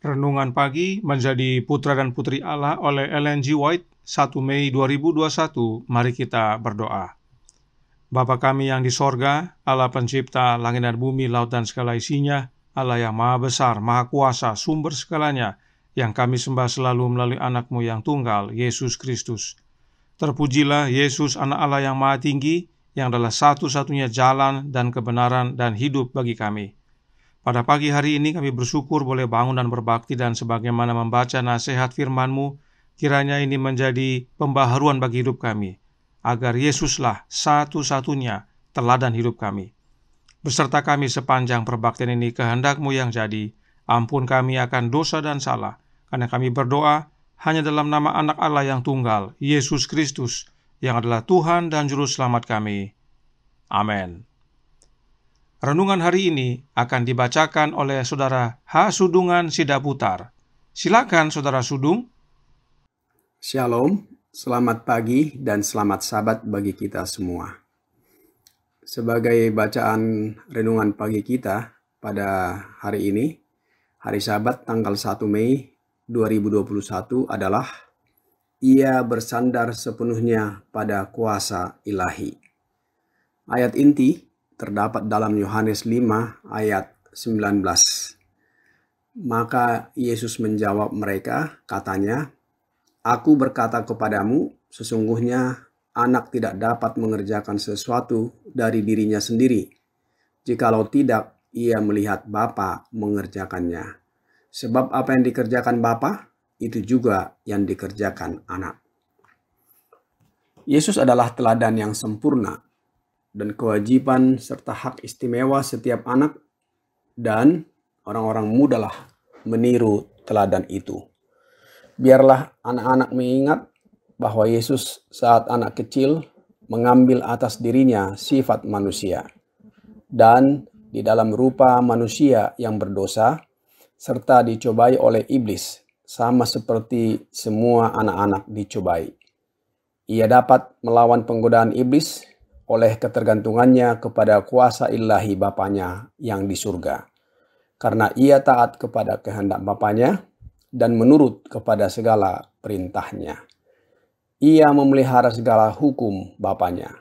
Renungan Pagi Menjadi Putra dan Putri Allah oleh Ellen G. White 1 Mei 2021 Mari kita berdoa Bapa kami yang di sorga, Allah pencipta langit dan bumi, laut dan segala isinya, Allah yang maha besar, maha kuasa, sumber segalanya, yang kami sembah selalu melalui anakmu yang tunggal, Yesus Kristus. Terpujilah Yesus anak Allah yang maha tinggi, yang adalah satu-satunya jalan dan kebenaran dan hidup bagi kami. Pada pagi hari ini kami bersyukur boleh bangun dan berbakti dan sebagaimana membaca nasihat firman-Mu, kiranya ini menjadi pembaharuan bagi hidup kami, agar Yesuslah satu-satunya teladan hidup kami. Beserta kami sepanjang perbaktian ini kehendak-Mu yang jadi, ampun kami akan dosa dan salah, karena kami berdoa hanya dalam nama anak Allah yang tunggal, Yesus Kristus, yang adalah Tuhan dan Juru Selamat kami. Amin. Renungan hari ini akan dibacakan oleh Saudara H. Sudungan Sidaputar. Silakan Saudara Sudung. Shalom, selamat pagi dan selamat sabat bagi kita semua. Sebagai bacaan renungan pagi kita pada hari ini, hari sabat tanggal 1 Mei 2021 adalah ia bersandar sepenuhnya pada kuasa ilahi. Ayat inti terdapat dalam Yohanes 5 ayat 19. Maka Yesus menjawab mereka, katanya, Aku berkata kepadamu, sesungguhnya anak tidak dapat mengerjakan sesuatu dari dirinya sendiri, jikalau tidak ia melihat Bapa mengerjakannya. Sebab apa yang dikerjakan Bapa, itu juga yang dikerjakan anak. Yesus adalah teladan yang sempurna dan kewajiban serta hak istimewa setiap anak dan orang-orang mudalah meniru teladan itu. Biarlah anak-anak mengingat bahwa Yesus saat anak kecil mengambil atas dirinya sifat manusia dan di dalam rupa manusia yang berdosa serta dicobai oleh iblis sama seperti semua anak-anak dicobai. Ia dapat melawan penggodaan iblis oleh ketergantungannya kepada kuasa ilahi Bapaknya yang di surga. Karena ia taat kepada kehendak Bapaknya dan menurut kepada segala perintahnya. Ia memelihara segala hukum Bapaknya,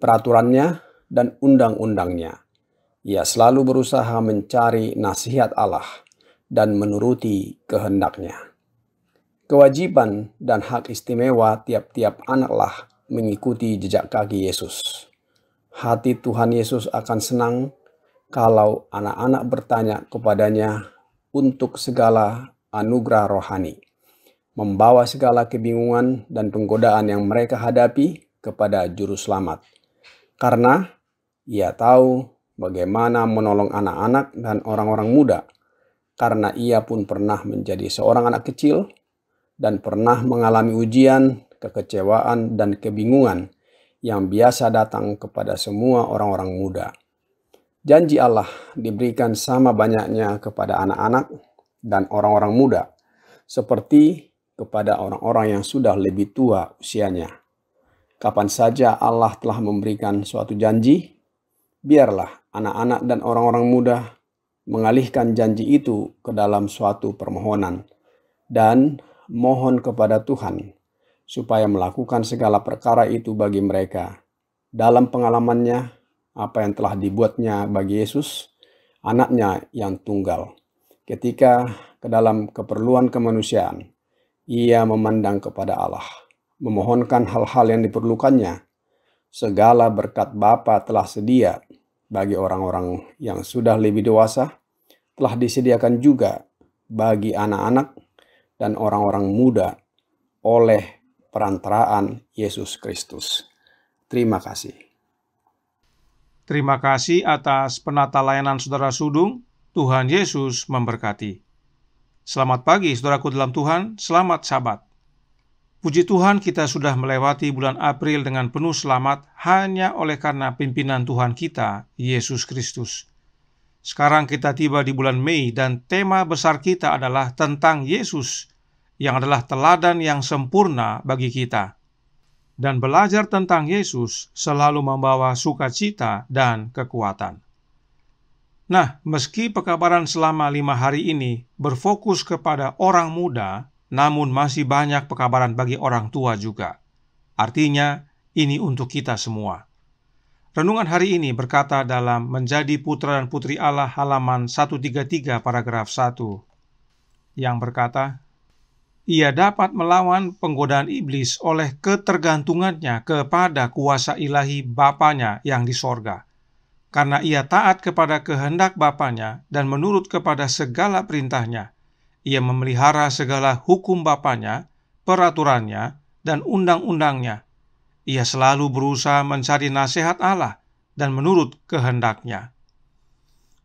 peraturannya, dan undang-undangnya. Ia selalu berusaha mencari nasihat Allah dan menuruti kehendaknya. Kewajiban dan hak istimewa tiap-tiap anaklah mengikuti jejak kaki Yesus. Hati Tuhan Yesus akan senang kalau anak-anak bertanya kepadanya untuk segala anugerah rohani, membawa segala kebingungan dan penggodaan yang mereka hadapi kepada Juru Selamat, karena ia tahu bagaimana menolong anak-anak dan orang-orang muda, karena ia pun pernah menjadi seorang anak kecil dan pernah mengalami ujian kekecewaan, dan kebingungan yang biasa datang kepada semua orang-orang muda. Janji Allah diberikan sama banyaknya kepada anak-anak dan orang-orang muda, seperti kepada orang-orang yang sudah lebih tua usianya. Kapan saja Allah telah memberikan suatu janji, biarlah anak-anak dan orang-orang muda mengalihkan janji itu ke dalam suatu permohonan dan mohon kepada Tuhan supaya melakukan segala perkara itu bagi mereka. Dalam pengalamannya, apa yang telah dibuatnya bagi Yesus, anaknya yang tunggal. Ketika ke dalam keperluan kemanusiaan, ia memandang kepada Allah, memohonkan hal-hal yang diperlukannya. Segala berkat Bapa telah sedia bagi orang-orang yang sudah lebih dewasa, telah disediakan juga bagi anak-anak dan orang-orang muda oleh perantaraan Yesus Kristus. Terima kasih. Terima kasih atas penata layanan Saudara Sudung. Tuhan Yesus memberkati. Selamat pagi, saudaraku dalam Tuhan. Selamat Sabat. Puji Tuhan, kita sudah melewati bulan April dengan penuh selamat hanya oleh karena pimpinan Tuhan kita, Yesus Kristus. Sekarang kita tiba di bulan Mei, dan tema besar kita adalah tentang Yesus yang adalah teladan yang sempurna bagi kita. Dan belajar tentang Yesus selalu membawa sukacita dan kekuatan. Nah, meski pekabaran selama lima hari ini berfokus kepada orang muda, namun masih banyak pekabaran bagi orang tua juga. Artinya, ini untuk kita semua. Renungan hari ini berkata dalam Menjadi Putra dan Putri Allah halaman 133 paragraf 1 yang berkata, ia dapat melawan penggodaan iblis oleh ketergantungannya kepada kuasa ilahi bapanya yang di sorga. Karena ia taat kepada kehendak bapanya dan menurut kepada segala perintahnya, ia memelihara segala hukum bapanya, peraturannya, dan undang-undangnya. Ia selalu berusaha mencari nasihat Allah dan menurut kehendaknya.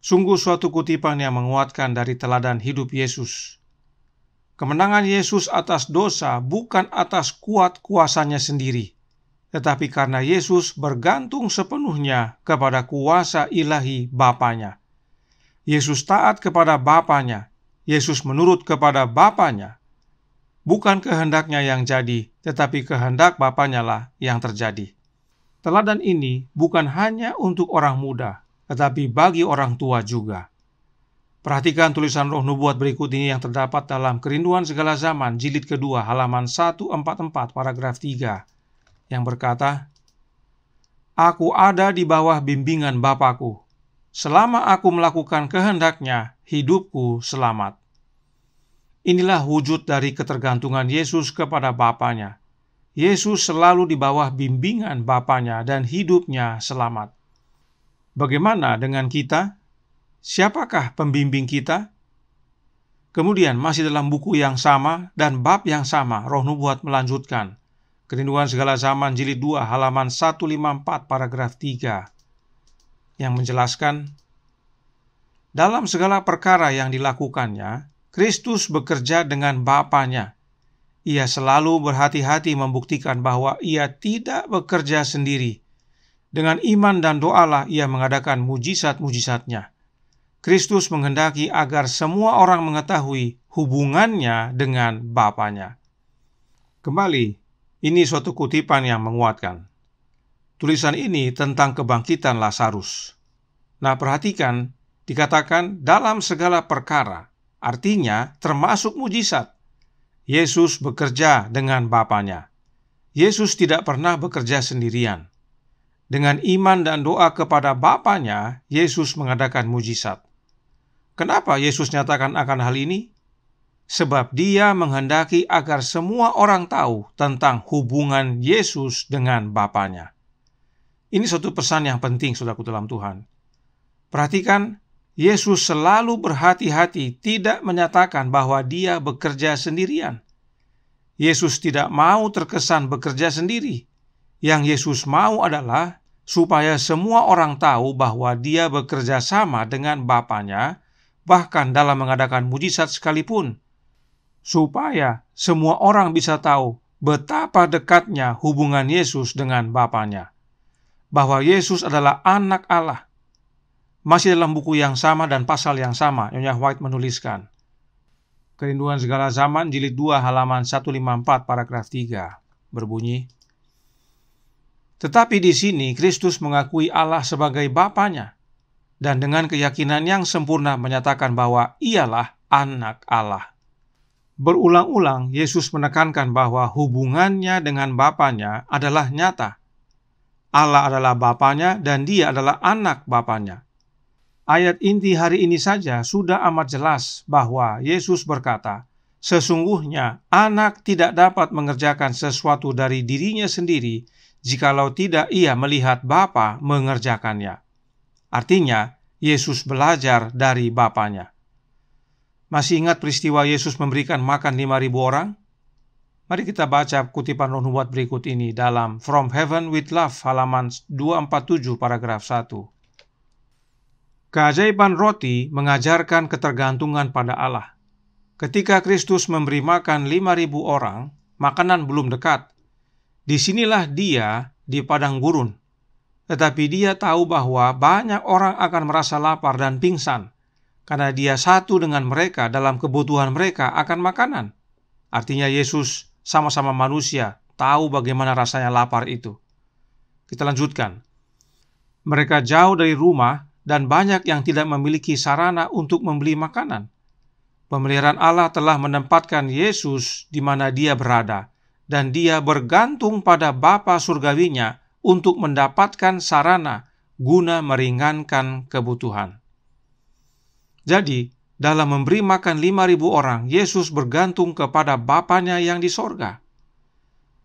Sungguh suatu kutipan yang menguatkan dari teladan hidup Yesus. Kemenangan Yesus atas dosa bukan atas kuat kuasanya sendiri, tetapi karena Yesus bergantung sepenuhnya kepada kuasa ilahi Bapanya. Yesus taat kepada Bapanya, Yesus menurut kepada Bapanya. Bukan kehendaknya yang jadi, tetapi kehendak Bapaknya lah yang terjadi. Teladan ini bukan hanya untuk orang muda, tetapi bagi orang tua juga. Perhatikan tulisan roh nubuat berikut ini yang terdapat dalam Kerinduan Segala Zaman, jilid kedua, halaman 144, paragraf 3, yang berkata, Aku ada di bawah bimbingan Bapakku. Selama aku melakukan kehendaknya, hidupku selamat. Inilah wujud dari ketergantungan Yesus kepada Bapaknya. Yesus selalu di bawah bimbingan Bapaknya dan hidupnya selamat. Bagaimana dengan kita? Siapakah pembimbing kita? Kemudian masih dalam buku yang sama dan bab yang sama, roh nubuat melanjutkan. Kerinduan segala zaman jilid 2 halaman 154 paragraf 3 yang menjelaskan dalam segala perkara yang dilakukannya, Kristus bekerja dengan Bapaknya. Ia selalu berhati-hati membuktikan bahwa ia tidak bekerja sendiri. Dengan iman dan doalah ia mengadakan mujizat-mujizatnya. Kristus menghendaki agar semua orang mengetahui hubungannya dengan Bapanya. Kembali, ini suatu kutipan yang menguatkan. Tulisan ini tentang kebangkitan Lazarus. Nah, perhatikan, dikatakan dalam segala perkara, artinya termasuk mujizat. Yesus bekerja dengan Bapanya. Yesus tidak pernah bekerja sendirian. Dengan iman dan doa kepada Bapanya, Yesus mengadakan mujizat. Kenapa Yesus nyatakan akan hal ini? Sebab dia menghendaki agar semua orang tahu tentang hubungan Yesus dengan Bapaknya. Ini suatu pesan yang penting, saudaraku dalam Tuhan. Perhatikan, Yesus selalu berhati-hati tidak menyatakan bahwa dia bekerja sendirian. Yesus tidak mau terkesan bekerja sendiri. Yang Yesus mau adalah supaya semua orang tahu bahwa dia bekerja sama dengan Bapaknya bahkan dalam mengadakan mujizat sekalipun, supaya semua orang bisa tahu betapa dekatnya hubungan Yesus dengan Bapaknya, bahwa Yesus adalah anak Allah. Masih dalam buku yang sama dan pasal yang sama, Nyonya White menuliskan, Kerinduan Segala Zaman, Jilid 2, halaman 154, paragraf 3, berbunyi, Tetapi di sini, Kristus mengakui Allah sebagai Bapaknya dan dengan keyakinan yang sempurna menyatakan bahwa ialah anak Allah. Berulang-ulang Yesus menekankan bahwa hubungannya dengan Bapaknya adalah nyata. Allah adalah Bapaknya dan dia adalah anak Bapaknya. Ayat inti hari ini saja sudah amat jelas bahwa Yesus berkata, Sesungguhnya anak tidak dapat mengerjakan sesuatu dari dirinya sendiri jikalau tidak ia melihat Bapa mengerjakannya. Artinya, Yesus belajar dari Bapaknya. Masih ingat peristiwa Yesus memberikan makan 5.000 orang? Mari kita baca kutipan Nubuat berikut ini dalam From Heaven with Love halaman 247 paragraf 1. Keajaiban roti mengajarkan ketergantungan pada Allah. Ketika Kristus memberi makan 5.000 orang, makanan belum dekat. Disinilah dia di padang gurun tetapi dia tahu bahwa banyak orang akan merasa lapar dan pingsan karena dia satu dengan mereka dalam kebutuhan mereka akan makanan. Artinya Yesus sama-sama manusia tahu bagaimana rasanya lapar itu. Kita lanjutkan. Mereka jauh dari rumah dan banyak yang tidak memiliki sarana untuk membeli makanan. Pemeliharaan Allah telah menempatkan Yesus di mana dia berada, dan dia bergantung pada Bapa surgawinya untuk mendapatkan sarana guna meringankan kebutuhan. Jadi, dalam memberi makan lima ribu orang, Yesus bergantung kepada Bapaknya yang di sorga.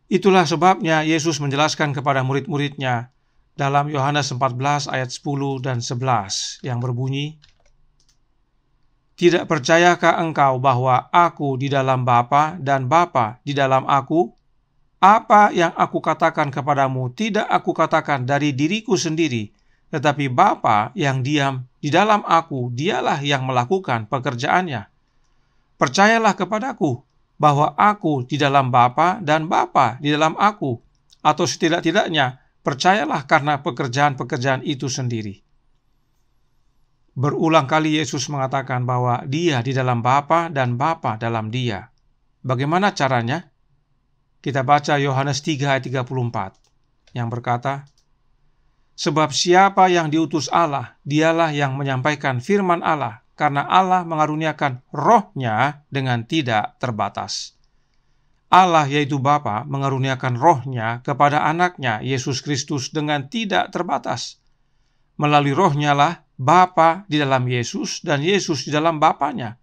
Itulah sebabnya Yesus menjelaskan kepada murid-muridnya dalam Yohanes 14 ayat 10 dan 11 yang berbunyi, Tidak percayakah engkau bahwa aku di dalam Bapa dan Bapa di dalam aku? Apa yang aku katakan kepadamu tidak aku katakan dari diriku sendiri, tetapi Bapa yang diam di dalam aku, dialah yang melakukan pekerjaannya. Percayalah kepadaku bahwa aku di dalam Bapa dan Bapa di dalam aku, atau setidak-tidaknya percayalah karena pekerjaan-pekerjaan itu sendiri. Berulang kali Yesus mengatakan bahwa dia di dalam Bapa dan Bapa dalam dia. Bagaimana caranya? Kita baca Yohanes 3 ayat 34 yang berkata, Sebab siapa yang diutus Allah, dialah yang menyampaikan firman Allah, karena Allah mengaruniakan rohnya dengan tidak terbatas. Allah yaitu Bapa mengaruniakan rohnya kepada anaknya, Yesus Kristus, dengan tidak terbatas. Melalui rohnya lah Bapa di dalam Yesus dan Yesus di dalam Bapaknya.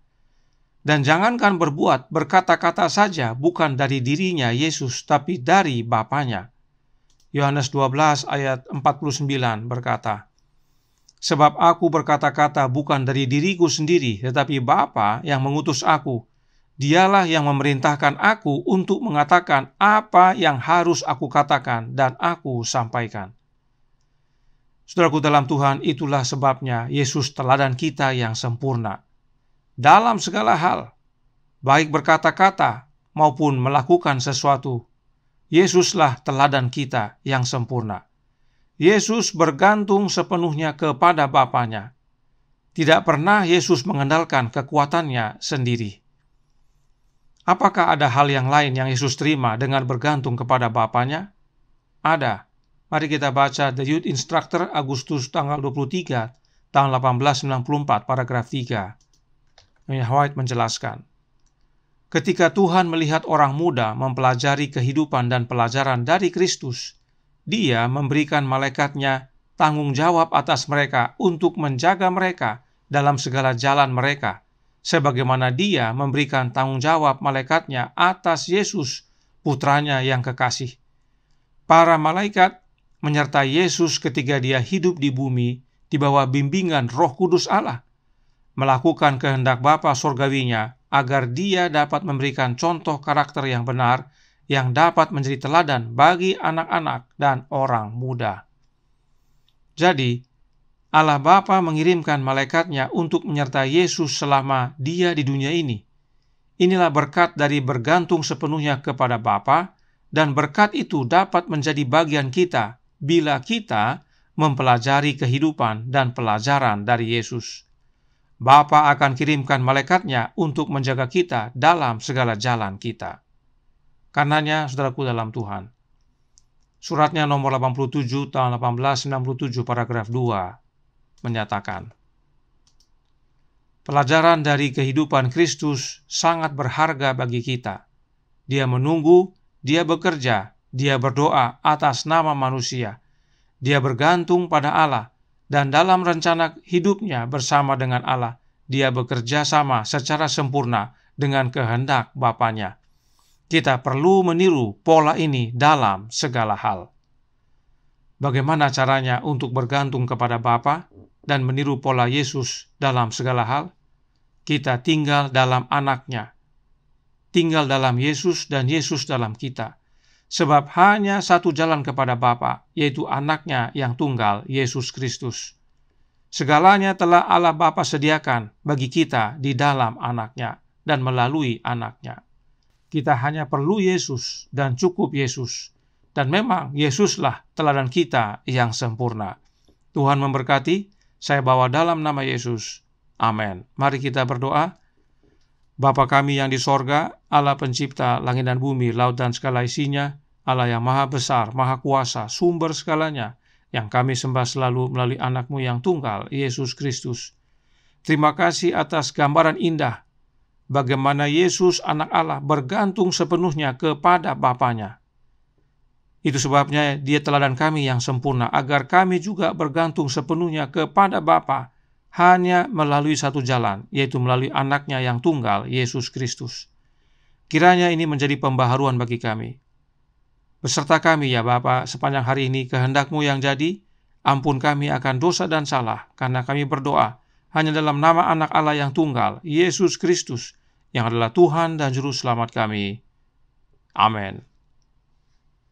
Dan jangankan berbuat, berkata-kata saja bukan dari dirinya Yesus, tapi dari bapanya. Yohanes 12 ayat 49 berkata, Sebab aku berkata-kata bukan dari diriku sendiri, tetapi Bapa yang mengutus aku. Dialah yang memerintahkan aku untuk mengatakan apa yang harus aku katakan dan aku sampaikan. Saudaraku dalam Tuhan, itulah sebabnya Yesus teladan kita yang sempurna dalam segala hal, baik berkata-kata maupun melakukan sesuatu. Yesuslah teladan kita yang sempurna. Yesus bergantung sepenuhnya kepada Bapanya. Tidak pernah Yesus mengendalikan kekuatannya sendiri. Apakah ada hal yang lain yang Yesus terima dengan bergantung kepada Bapanya? Ada. Mari kita baca The Youth Instructor Agustus tanggal 23 tahun 1894 paragraf 3. White menjelaskan, ketika Tuhan melihat orang muda mempelajari kehidupan dan pelajaran dari Kristus, dia memberikan malaikatnya tanggung jawab atas mereka untuk menjaga mereka dalam segala jalan mereka, sebagaimana dia memberikan tanggung jawab malaikatnya atas Yesus, putranya yang kekasih. Para malaikat menyertai Yesus ketika dia hidup di bumi di bawah bimbingan roh kudus Allah melakukan kehendak Bapa surgawinya agar dia dapat memberikan contoh karakter yang benar yang dapat menjadi teladan bagi anak-anak dan orang muda. Jadi, Allah Bapa mengirimkan malaikatnya untuk menyertai Yesus selama dia di dunia ini. Inilah berkat dari bergantung sepenuhnya kepada Bapa dan berkat itu dapat menjadi bagian kita bila kita mempelajari kehidupan dan pelajaran dari Yesus. Bapa akan kirimkan malaikatnya untuk menjaga kita dalam segala jalan kita. Karenanya, saudaraku dalam Tuhan. Suratnya nomor 87 tahun 1867 paragraf 2 menyatakan, Pelajaran dari kehidupan Kristus sangat berharga bagi kita. Dia menunggu, dia bekerja, dia berdoa atas nama manusia. Dia bergantung pada Allah, dan dalam rencana hidupnya bersama dengan Allah, dia bekerja sama secara sempurna dengan kehendak Bapaknya. Kita perlu meniru pola ini dalam segala hal. Bagaimana caranya untuk bergantung kepada Bapa dan meniru pola Yesus dalam segala hal? Kita tinggal dalam anaknya, tinggal dalam Yesus dan Yesus dalam kita. Sebab hanya satu jalan kepada Bapa, yaitu anaknya yang tunggal, Yesus Kristus. Segalanya telah Allah Bapa sediakan bagi kita di dalam anaknya dan melalui anaknya. Kita hanya perlu Yesus dan cukup Yesus. Dan memang Yesuslah teladan kita yang sempurna. Tuhan memberkati, saya bawa dalam nama Yesus. Amin. Mari kita berdoa. Bapa kami yang di sorga, Allah pencipta langit dan bumi, laut dan segala isinya, Allah yang maha besar, maha kuasa, sumber segalanya, yang kami sembah selalu melalui anakmu yang tunggal, Yesus Kristus. Terima kasih atas gambaran indah bagaimana Yesus anak Allah bergantung sepenuhnya kepada Bapaknya. Itu sebabnya dia teladan kami yang sempurna, agar kami juga bergantung sepenuhnya kepada Bapa hanya melalui satu jalan, yaitu melalui anaknya yang tunggal, Yesus Kristus. Kiranya ini menjadi pembaharuan bagi kami. Beserta kami ya Bapa sepanjang hari ini kehendakmu yang jadi, ampun kami akan dosa dan salah, karena kami berdoa hanya dalam nama anak Allah yang tunggal, Yesus Kristus, yang adalah Tuhan dan Juru Selamat kami. Amin.